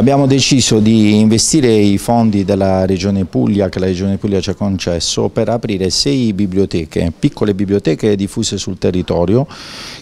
Abbiamo deciso di investire i fondi della Regione Puglia che la Regione Puglia ci ha concesso per aprire sei biblioteche, piccole biblioteche diffuse sul territorio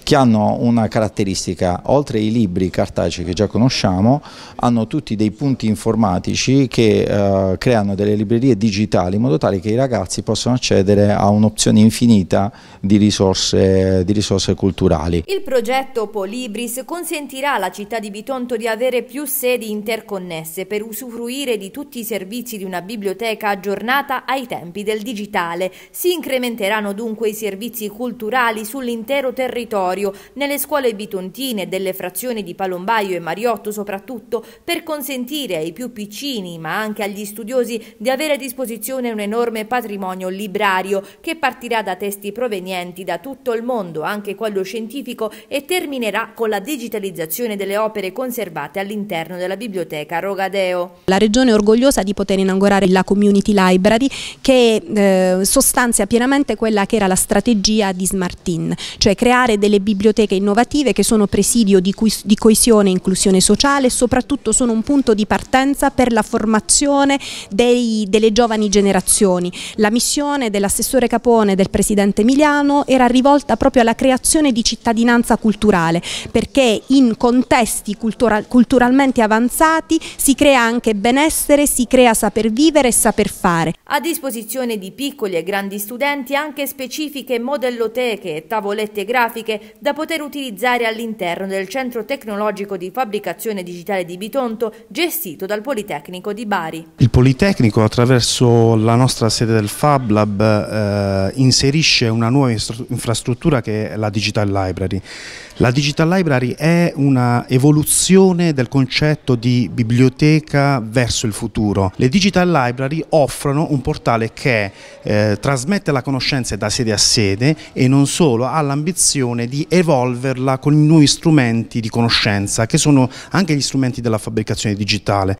che hanno una caratteristica, oltre ai libri cartacei che già conosciamo, hanno tutti dei punti informatici che eh, creano delle librerie digitali in modo tale che i ragazzi possano accedere a un'opzione infinita di risorse, di risorse culturali. Il progetto Polibris consentirà alla città di Bitonto di avere più sedi in interconnesse per usufruire di tutti i servizi di una biblioteca aggiornata ai tempi del digitale. Si incrementeranno dunque i servizi culturali sull'intero territorio, nelle scuole bitontine delle frazioni di Palombaio e Mariotto soprattutto, per consentire ai più piccini, ma anche agli studiosi, di avere a disposizione un enorme patrimonio librario che partirà da testi provenienti da tutto il mondo, anche quello scientifico, e terminerà con la digitalizzazione delle opere conservate all'interno della biblioteca biblioteca Rogadeo. La Regione è orgogliosa di poter inaugurare la Community Library che eh, sostanzia pienamente quella che era la strategia di Smartin, cioè creare delle biblioteche innovative che sono presidio di, di coesione e inclusione sociale e soprattutto sono un punto di partenza per la formazione dei, delle giovani generazioni. La missione dell'assessore Capone e del presidente Emiliano era rivolta proprio alla creazione di cittadinanza culturale perché in contesti cultura culturalmente avanzati avanzati, si crea anche benessere, si crea saper vivere e saper fare. A disposizione di piccoli e grandi studenti anche specifiche modelloteche e tavolette grafiche da poter utilizzare all'interno del Centro Tecnologico di Fabbricazione Digitale di Bitonto gestito dal Politecnico di Bari. Il Politecnico attraverso la nostra sede del Fab Lab eh, inserisce una nuova infrastruttura che è la Digital Library. La Digital Library è una evoluzione del concetto di di biblioteca verso il futuro. Le digital library offrono un portale che eh, trasmette la conoscenza da sede a sede e non solo, ha l'ambizione di evolverla con i nuovi strumenti di conoscenza che sono anche gli strumenti della fabbricazione digitale.